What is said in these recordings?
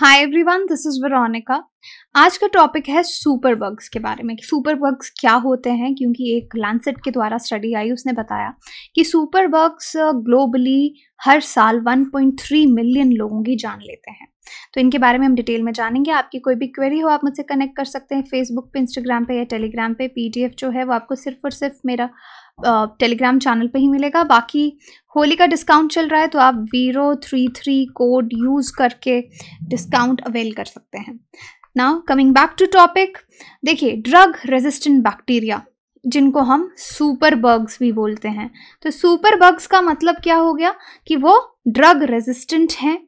Hi everyone this is Veronica आज का topic है सुपर बग्स के बारे में कि सुपर बग्स क्या होते हैं क्योंकि एक लैंडसेट के द्वारा स्टडी आई उसने बताया कि सुपर बग्स ग्लोबली हर साल 1.3 मिलियन लोगों की जान लेते हैं तो इनके बारे में हम डिटेल में जानेंगे आपकी कोई भी क्वेरी हो आप मुझसे कनेक्ट कर सकते हैं फेसबुक पे इंस्टाग्राम पे या टेलीग्राम पे पीडीएफ जो है वो आपको सिर्फ और सिर्फ मेरा टेलीग्राम चैनल पे ही मिलेगा बाकी होली का डिस्काउंट चल रहा है तो आप Vero three three code use करके डिस्काउंट अवेल कर सकते हैं now coming back to topic देखिए ड्रग रेजिस्टेंट बैक्टीरिया जिनको हम सुपर बग्स भी बोलते हैं तो सुपर बग्स का मतलब क्या हो गया कि वो ड्रग रेजिस्टेंट हैं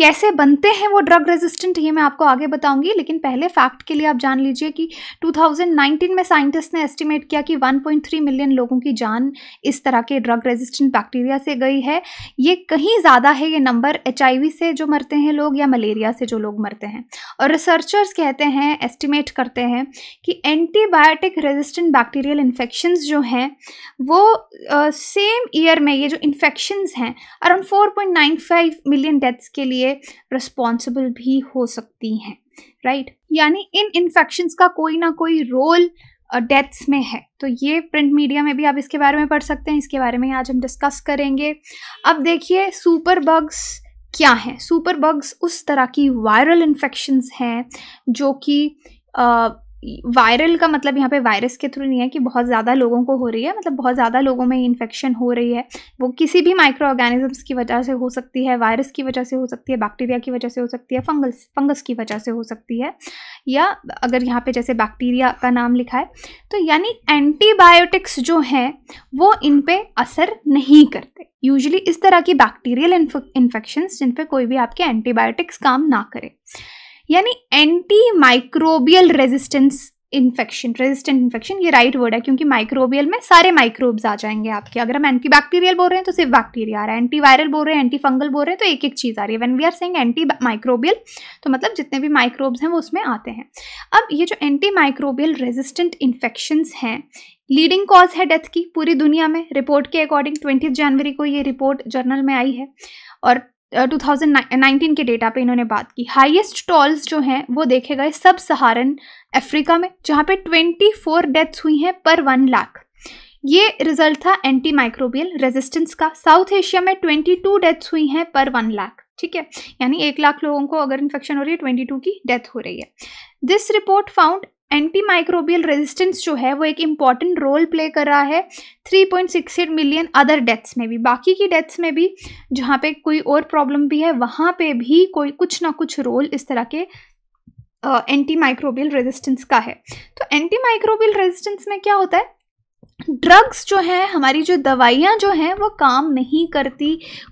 कैसे बनते हैं वो ड्रग रेजिस्टेंट ये मैं आपको आगे बताऊंगी लेकिन पहले फैक्ट के लिए आप जान लीजिए कि 2019 में साइंटिस्ट ने एस्टिमेट किया कि 1.3 मिलियन लोगों की जान इस तरह के ड्रग रेजिस्टेंट बैक्टीरिया से गई है ये कहीं ज़्यादा है ये नंबर एच से जो मरते हैं लोग या मलेरिया से जो लोग मरते हैं और रिसर्चर्स कहते हैं एस्टिमेट करते हैं कि एंटीबायोटिक रेजिस्टेंट बैक्टीरियल इन्फेक्शन जो हैं वो सेम uh, ईयर में ये जो इन्फेक्शन हैं अराउंड फोर मिलियन डेथ्स के लिए से रिस्पॉन्सिबल भी हो सकती हैं राइट यानी इन इन्फेक्शंस का कोई ना कोई रोल डेथ्स में है तो ये प्रिंट मीडिया में भी आप इसके बारे में पढ़ सकते हैं इसके बारे में आज हम डिस्कस करेंगे अब देखिए सुपर बग्स क्या हैं सुपर बग्स उस तरह की वायरल इन्फेक्शंस हैं जो कि वायरल का मतलब यहाँ पे वायरस के थ्रू नहीं है कि बहुत ज़्यादा लोगों को हो रही है मतलब बहुत ज़्यादा लोगों में इन्फेक्शन हो रही है वो किसी भी माइक्रो ऑर्गेनिजम्स की वजह से हो सकती है वायरस की वजह से हो सकती है बैक्टीरिया की वजह से हो सकती है फंगस फंगस की वजह से हो सकती है या अगर यहाँ पे जैसे बैक्टीरिया का नाम लिखा है तो यानी एंटीबायोटिक्स जो हैं वो इन पर असर नहीं करते यूजली इस तरह की बैक्टीरियल इन्फेक्शंस जिन पर कोई भी आपके एंटीबायोटिक्स काम ना करें यानी anti microbial resistance infection resistant infection ये राइट वर्ड है क्योंकि माइक्रोबियल में सारे माइक्रोब्स आ जाएंगे आपके अगर हम एंटी बैक्टीरियल बोल रहे हैं तो सिर्फ बैक्टीरिया आ रहा है एंटी वायरल बोल रहे हैं एंटी फंगल बोल रहे हैं तो एक एक चीज़ आ रही है when we are saying anti microbial तो मतलब जितने भी माइक्रोब्स हैं वो उसमें आते हैं अब ये जो एंटी माइक्रोबियल रेजिस्टेंट इन्फेक्शन हैं लीडिंग कॉज है डेथ की पूरी दुनिया में रिपोर्ट के अकॉर्डिंग ट्वेंटी जनवरी को ये रिपोर्ट जर्नल में आई है और 2019 के डेटा पे इन्होंने बात की हाईएस्ट टॉल्स जो हैं वो देखे गए सब सहारन अफ्रीका में जहाँ पे 24 डेथ्स हुई हैं पर वन लाख ये रिजल्ट था एंटी माइक्रोबियल रेजिस्टेंस का साउथ एशिया में 22 डेथ्स हुई हैं पर वन लाख ठीक है यानी एक लाख लोगों को अगर इन्फेक्शन हो रही है 22 की डेथ हो रही है this report found anti microbial resistance जो है वो एक इम्पॉर्टेंट रोल प्ले कर रहा है 3.68 मिलियन अदर डेथ्स में भी बाकी की डेथ्स में भी जहाँ पे कोई और प्रॉब्लम भी है वहाँ पे भी कोई कुछ ना कुछ रोल इस तरह के एंटी माइक्रोबियल रेजिस्टेंस का है तो एंटी माइक्रोबियल रेजिस्टेंस में क्या होता है ड्रग्स जो हैं हमारी जो दवाइयाँ जो हैं वो काम नहीं करती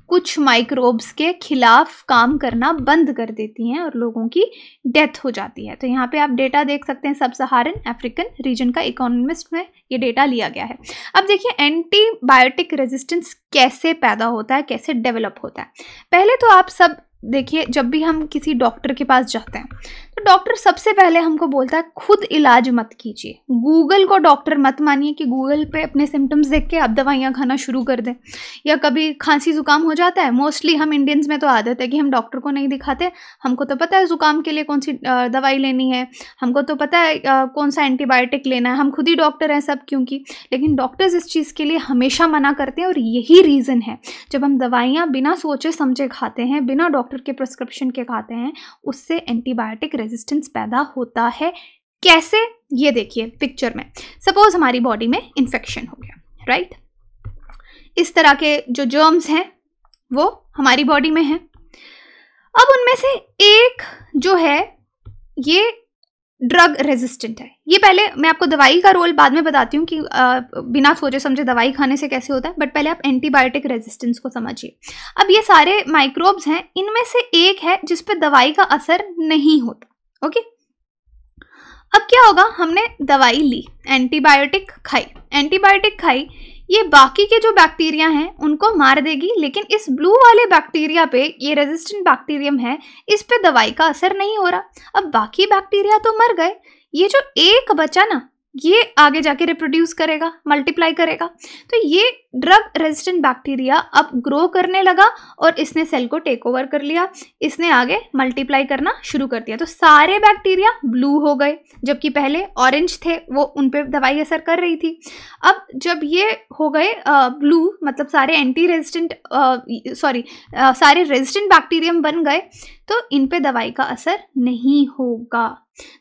कुछ माइक्रोब्स के खिलाफ काम करना बंद कर देती हैं और लोगों की डेथ हो जाती है तो यहाँ पे आप डेटा देख सकते हैं सब सहारन अफ्रीकन रीजन का इकोनॉमिस्ट में ये डेटा लिया गया है अब देखिए एंटीबायोटिक रेजिस्टेंस कैसे पैदा होता है कैसे डेवलप होता है पहले तो आप सब देखिए जब भी हम किसी डॉक्टर के पास जाते हैं तो डॉक्टर सबसे पहले हमको बोलता है खुद इलाज मत कीजिए गूगल को डॉक्टर मत मानिए कि गूगल पे अपने सिम्टम्स देख के आप दवाइयाँ खाना शुरू कर दें या कभी खांसी ज़ुकाम हो जाता है मोस्टली हम इंडियंस में तो आदत है कि हम डॉक्टर को नहीं दिखाते हमको तो पता है ज़ुकाम के लिए कौन सी दवाई लेनी है हमको तो पता है कौन सा एंटीबायोटिक लेना है हम खुद ही डॉक्टर हैं सब क्योंकि लेकिन डॉक्टर्स इस चीज़ के लिए हमेशा मना करते हैं और यही रीज़न है जब हम दवाइयाँ बिना सोचे समझे खाते हैं बिना डॉक्टर डॉक्टर के प्रिस्क्रिप्शन के खाते हैं उससे एंटीबायोटिक रेजिस्टेंस पैदा होता है कैसे ये देखिए पिक्चर में सपोज हमारी बॉडी में इन्फेक्शन हो गया राइट इस तरह के जो जर्म्स हैं वो हमारी बॉडी में हैं अब उनमें से एक जो है ये ड्रग रेजिस्टेंट है ये पहले मैं आपको दवाई का रोल बाद में बताती हूँ कि आ, बिना सोचे समझे दवाई खाने से कैसे होता है बट पहले आप एंटीबायोटिक रेजिस्टेंस को समझिए अब ये सारे माइक्रोब्स हैं इनमें से एक है जिस पर दवाई का असर नहीं होता ओके अब क्या होगा हमने दवाई ली एंटीबायोटिक खाई एंटीबायोटिक खाई ये बाकी के जो बैक्टीरिया हैं उनको मार देगी लेकिन इस ब्लू वाले बैक्टीरिया पे ये रेजिस्टेंट बैक्टीरियम है इस पे दवाई का असर नहीं हो रहा अब बाकी बैक्टीरिया तो मर गए ये जो एक बचा ना ये आगे जाके रिप्रोड्यूस करेगा मल्टीप्लाई करेगा तो ये ड्रग रेजिस्टेंट बैक्टीरिया अब ग्रो करने लगा और इसने सेल को टेक ओवर कर लिया इसने आगे मल्टीप्लाई करना शुरू कर दिया तो सारे बैक्टीरिया ब्लू हो गए जबकि पहले ऑरेंज थे वो उन पर दवाई असर कर रही थी अब जब ये हो गए ब्लू मतलब सारे एंटी रेजिस्टेंट सॉरी सारे रेजिस्टेंट बैक्टीरियम बन गए तो इन पर दवाई का असर नहीं होगा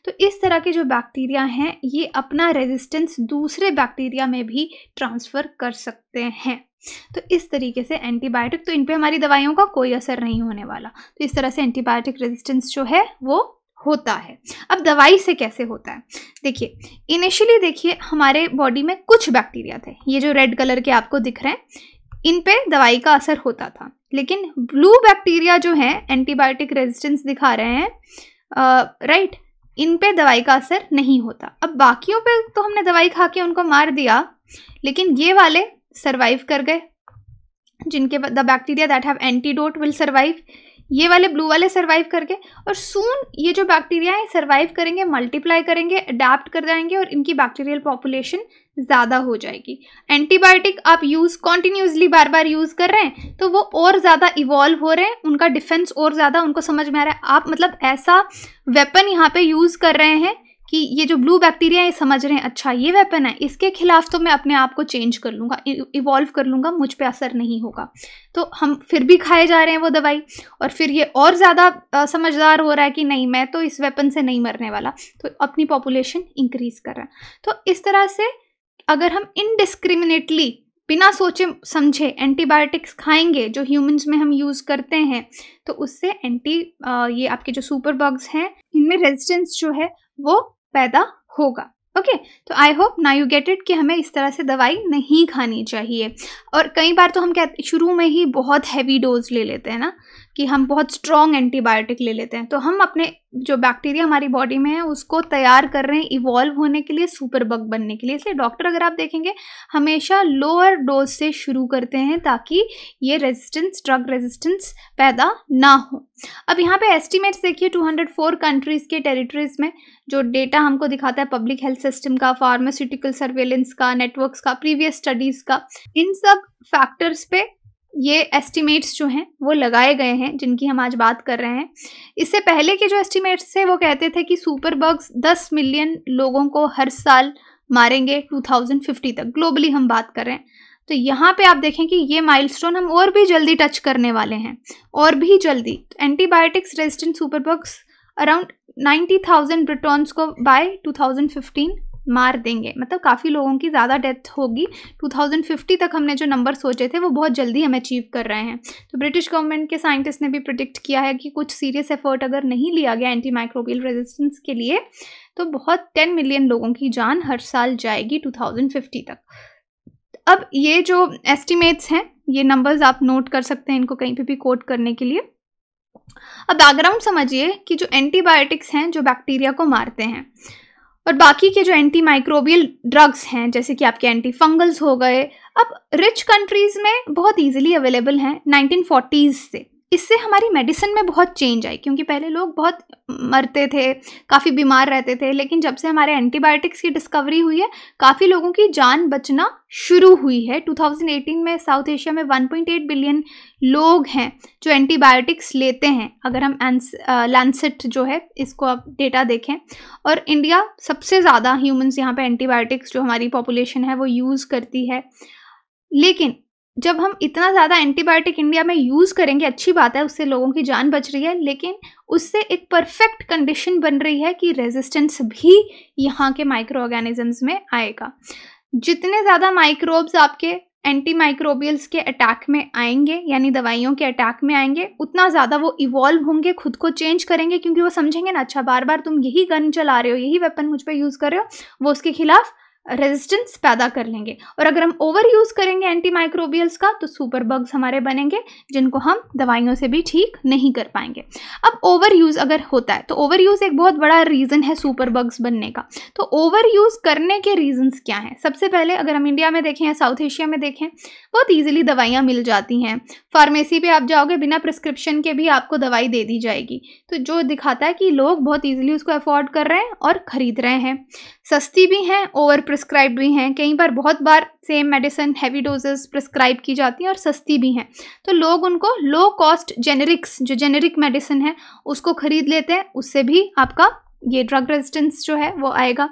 तो इस तरह के जो बैक्टीरिया हैं ये अपना रेजिस्टेंस दूसरे बैक्टीरिया में भी ट्रांसफ़र कर सकते हैं तो इस तरीके से एंटीबायोटिक तो इन पर हमारी दवाइयों का कोई असर नहीं होने वाला तो इस तरह से एंटीबायोटिक रेजिस्टेंस जो है वो होता है अब दवाई से कैसे होता है देखिए इनिशियली देखिए हमारे बॉडी में कुछ बैक्टीरिया थे ये जो रेड कलर के आपको दिख रहे हैं इन पे दवाई का असर होता था लेकिन ब्लू बैक्टीरिया जो हैं एंटीबायोटिक रेजिस्टेंस दिखा रहे हैं राइट इन पे दवाई का असर नहीं होता अब बाकियों पे तो हमने दवाई खा के उनको मार दिया लेकिन ये वाले सर्वाइव कर गए जिनके the bacteria that have antidote will survive ये वाले ब्लू वाले सर्वाइव करके और सून ये जो बैक्टीरिया है सर्वाइव करेंगे मल्टीप्लाई करेंगे अडेप्ट कर जाएंगे और इनकी बैक्टीरियल पॉपुलेशन ज़्यादा हो जाएगी एंटीबायोटिक आप यूज़ कॉन्टीन्यूसली बार बार यूज़ कर रहे हैं तो वो और ज़्यादा इवॉल्व हो रहे हैं उनका डिफेंस और ज़्यादा उनको समझ में आ रहा है आप मतलब ऐसा वेपन यहाँ पे यूज़ कर रहे हैं कि ये जो ब्लू बैक्टीरिया है ये समझ रहे हैं अच्छा ये वेपन है इसके खिलाफ तो मैं अपने आप को चेंज कर लूँगा इवॉल्व e-, कर लूँगा मुझ पर असर नहीं होगा तो हम फिर भी खाए जा रहे हैं वो दवाई और फिर ये और ज़्यादा समझदार हो रहा है कि नहीं मैं तो इस वेपन से नहीं मरने वाला तो अपनी पॉपुलेशन इंक्रीज़ कर रहा है तो इस तरह से अगर हम इनडिस्क्रिमिनेटली बिना सोचे समझे एंटीबायोटिक्स खाएंगे जो ह्यूमंस में हम यूज़ करते हैं तो उससे एंटी आ, ये आपके जो सुपर बग्स हैं इनमें रेजिस्टेंस जो है वो पैदा होगा ओके okay, तो आई होप ना यू गेट इट कि हमें इस तरह से दवाई नहीं खानी चाहिए और कई बार तो हम कहते शुरू में ही बहुत हैवी डोज ले लेते हैं ना कि हम बहुत स्ट्रॉन्ग एंटीबायोटिक ले लेते हैं तो हम अपने जो बैक्टीरिया हमारी बॉडी में है उसको तैयार कर रहे हैं इवॉल्व होने के लिए सुपर बग बनने के लिए इसलिए डॉक्टर अगर आप देखेंगे हमेशा लोअर डोज से शुरू करते हैं ताकि ये रेजिस्टेंस ड्रग रेजिस्टेंस पैदा ना हो अब यहाँ पे एस्टिमेट्स देखिए 204 कंट्रीज़ के टेरिटरीज में जो डेटा हमको दिखाता है पब्लिक हेल्थ सिस्टम का फार्मास्यूटिकल सर्वेलेंस का नेटवर्क का प्रीवियस स्टडीज़ का इन सब फैक्टर्स पे ये एस्टिमेट्स जो हैं वो लगाए गए हैं जिनकी हम आज बात कर रहे हैं इससे पहले के जो एस्टिमेट्स थे वो कहते थे कि सुपर बग्स 10 मिलियन लोगों को हर साल मारेंगे 2050 तक ग्लोबली हम बात कर रहे हैं तो यहाँ पे आप देखें कि ये माइलस्टोन हम और भी जल्दी टच करने वाले हैं और भी जल्दी तो antibiotics resistant super around ninety Britons को बाय टू मार देंगे मतलब काफ़ी लोगों की ज़्यादा डेथ होगी 2050 तक हमने जो नंबर सोचे थे वो बहुत जल्दी हम अचीव कर रहे हैं तो ब्रिटिश गवर्नमेंट के साइंटिस्ट ने भी प्रिडिक्ट किया है कि कुछ सीरियस एफर्ट अगर नहीं लिया गया एंटी माइक्रोबियल रेजिस्टेंस के लिए तो बहुत टेन मिलियन लोगों की जान हर साल जाएगी 2050 तक अब ये जो एस्टिमेट्स हैं ये नंबर्स आप नोट कर सकते हैं इनको कहीं पर भी कोट करने के लिए अब बैकग्राउंड समझिए कि जो एंटीबायोटिक्स हैं जो बैक्टीरिया को मारते हैं और बाकी के जो एंटी माइक्रोबियल ड्रग्स हैं जैसे कि आपके एंटी फंगल्स हो गए अब रिच कंट्रीज़ में बहुत इजीली अवेलेबल हैं 1940s से इससे हमारी मेडिसिन में बहुत चेंज आई क्योंकि पहले लोग बहुत मरते थे काफ़ी बीमार रहते थे लेकिन जब से हमारे एंटीबायोटिक्स की डिस्कवरी हुई है काफ़ी लोगों की जान बचना शुरू हुई है 2018 में साउथ एशिया में 1.8 बिलियन लोग हैं जो एंटीबायोटिक्स लेते हैं अगर हम लैंसेट जो है इसको आप डेटा देखें और इंडिया सबसे ज़्यादा ह्यूमन्स यहाँ पर एंटीबायोटिक्स जो हमारी पॉपुलेशन है वो यूज़ करती है लेकिन जब हम इतना ज़्यादा एंटीबायोटिक इंडिया में यूज़ करेंगे अच्छी बात है उससे लोगों की जान बच रही है लेकिन उससे एक परफेक्ट कंडीशन बन रही है कि रेजिस्टेंस भी यहाँ के माइक्रो ऑर्गेनिजम्स में आएगा जितने ज़्यादा माइक्रोब्स आपके एंटी माइक्रोबियल्स के अटैक में आएंगे यानी दवाइयों के अटैक में आएंगे उतना ज़्यादा वो इवॉल्व होंगे खुद को चेंज करेंगे क्योंकि वो समझेंगे ना अच्छा बार बार तुम यही गन चला रहे हो यही वेपन मुझ पर यूज़ कर रहे हो वो उसके खिलाफ रेजिस्टेंस पैदा कर लेंगे और अगर हम ओवर यूज़ करेंगे एंटी माइक्रोबियल्स का तो सुपर बग्स हमारे बनेंगे जिनको हम दवाइयों से भी ठीक नहीं कर पाएंगे अब ओवर यूज़ अगर होता है तो ओवर यूज़ एक बहुत बड़ा रीज़न है सुपर बग्स बनने का तो ओवर यूज़ करने के रीज़न्स क्या हैं सबसे पहले अगर हम इंडिया में देखें या साउथ एशिया में देखें बहुत ईजिली दवाइयाँ मिल जाती हैं फार्मेसी पर आप जाओगे बिना प्रिस्क्रिप्शन के भी आपको दवाई दे दी जाएगी तो जो दिखाता है कि लोग बहुत ईजिली उसको अफोर्ड कर रहे हैं और ख़रीद रहे हैं सस्ती भी हैं ओवर प्रिस्क्राइब भी हैं कई बार बहुत बार same medicine heavy doses prescribe की जाती हैं और सस्ती भी हैं तो लोग उनको लो कॉस्ट जेनेरिक्स जो जेनेरिक मेडिसिन है उसको ख़रीद लेते हैं उससे भी आपका ये ड्रग रेजिस्टेंस जो है वो आएगा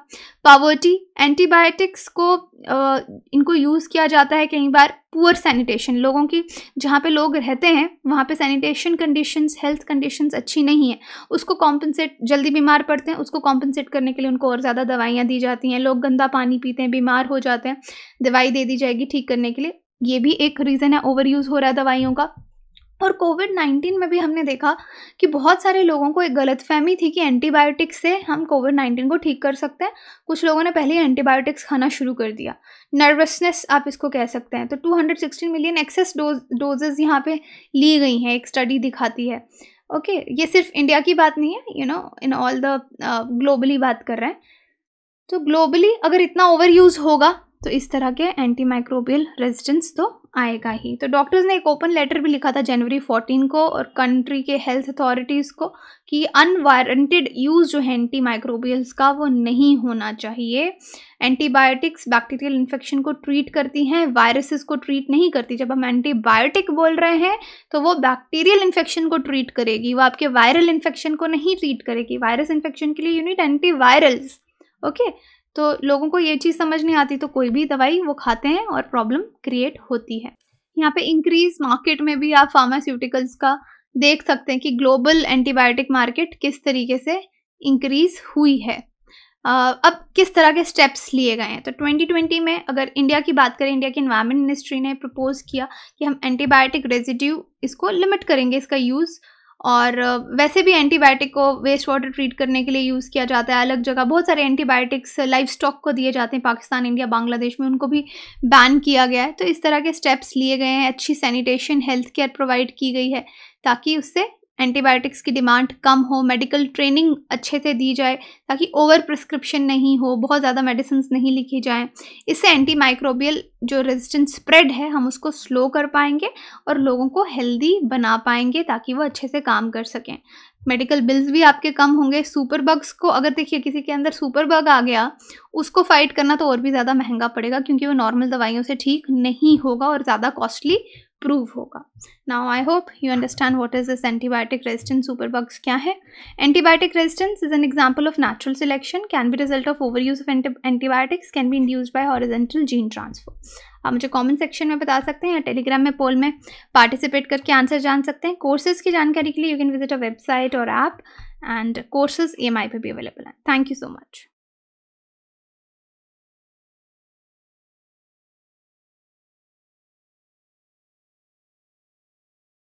पावर्टी एंटीबायोटिक्स को आ, इनको यूज़ किया जाता है कई बार पुअर सैनिटेशन लोगों की जहाँ पे लोग रहते हैं वहाँ पे सैनिटेशन कंडीशंस हेल्थ कंडीशंस अच्छी नहीं है उसको कॉम्पनसेट जल्दी बीमार पड़ते हैं उसको कॉम्पनसेट करने के लिए उनको और ज़्यादा दवाइयाँ दी जाती हैं लोग गंदा पानी पीते हैं बीमार हो जाते हैं दवाई दे दी जाएगी ठीक करने के लिए ये भी एक रीज़न है ओवर यूज़ हो रहा है दवाइयों का और कोविड नाइन्टीन में भी हमने देखा कि बहुत सारे लोगों को एक गलतफहमी थी कि एंटीबायोटिक्स से हम कोविड नाइन्टीन को ठीक कर सकते हैं कुछ लोगों ने पहले एंटीबायोटिक्स खाना शुरू कर दिया नर्वसनेस आप इसको कह सकते हैं तो 216 मिलियन एक्सेस डोज डोजेज यहाँ पे ली गई हैं एक स्टडी दिखाती है ओके ये सिर्फ इंडिया की बात नहीं है you know in all the globally बात कर रहे हैं तो ग्लोबली अगर इतना ओवर यूज़ होगा तो इस तरह के एंटी माइक्रोबियल रेजिडेंस तो आएगा ही तो डॉक्टर्स ने एक ओपन लेटर भी लिखा था जनवरी 14 को और कंट्री के हेल्थ अथॉरिटीज़ को कि अनवारंटेड यूज़ जो है एंटी माइक्रोबियल्स का वो नहीं होना चाहिए एंटीबायोटिक्स बैक्टीरियल इन्फेक्शन को ट्रीट करती हैं वायरसेस को ट्रीट नहीं करती जब हम एंटीबायोटिक बोल रहे हैं तो वो बैक्टीरियल इन्फेक्शन को ट्रीट करेगी वो आपके वायरल इन्फेक्शन को नहीं ट्रीट करेगी वायरस इन्फेक्शन के लिए यूनिट एंटी ओके okay? तो लोगों को ये चीज़ समझ नहीं आती तो कोई भी दवाई वो खाते हैं और प्रॉब्लम क्रिएट होती है यहाँ पे इंक्रीज मार्केट में भी आप फार्मास्यूटिकल्स का देख सकते हैं कि ग्लोबल एंटीबायोटिक मार्केट किस तरीके से इंक्रीज हुई है अब किस तरह के स्टेप्स लिए गए हैं तो 2020 में अगर इंडिया की बात करें इंडिया की इन्वायरमेंट मिनिस्ट्री ने प्रपोज किया कि हम एंटीबायोटिक रेजिड्यू इसको लिमिट करेंगे इसका यूज़ और वैसे भी एंटीबायोटिक को वेस्ट वाटर ट्रीट करने के लिए यूज़ किया जाता है अलग जगह बहुत सारे एंटीबायोटिक्स लाइफ स्टॉक को दिए जाते हैं पाकिस्तान इंडिया बांग्लादेश में उनको भी बैन किया गया है तो इस तरह के स्टेप्स लिए गए हैं अच्छी सैनिटेशन हेल्थ केयर प्रोवाइड की गई है ताकि उससे एंटीबायोटिक्स की डिमांड कम हो मेडिकल ट्रेनिंग अच्छे से दी जाए ताकि ओवर प्रिस्क्रिप्शन नहीं हो बहुत ज़्यादा मेडिसिन नहीं लिखी जाएँ इससे एंटी माइक्रोबियल जो रेजिस्टेंस स्प्रेड है हम उसको स्लो कर पाएंगे और लोगों को हेल्दी बना पाएंगे ताकि वो अच्छे से काम कर सकें मेडिकल बिल्स भी आपके कम होंगे सुपर बग्स को अगर देखिए किसी के अंदर सुपर बग आ गया उसको फाइट करना तो और भी ज़्यादा महंगा पड़ेगा क्योंकि वो नॉर्मल दवाइयों से ठीक नहीं होगा और ज़्यादा कॉस्टली प्रूव होगा now I hope you understand what is this antibiotic resistance superbugs क्या है antibiotic resistance is an example of natural selection can be result of over use of antibiotics can be induced by horizontal gene transfer आप मुझे comment section में बता सकते हैं या Telegram में पोल में पार्टिसिपेट करके आंसर जान सकते हैं कोर्सेज की जानकारी के लिए you can visit a website और ऐप एंड कोर्सेज ई पे भी अवेलेबल हैं थैंक यू सो मच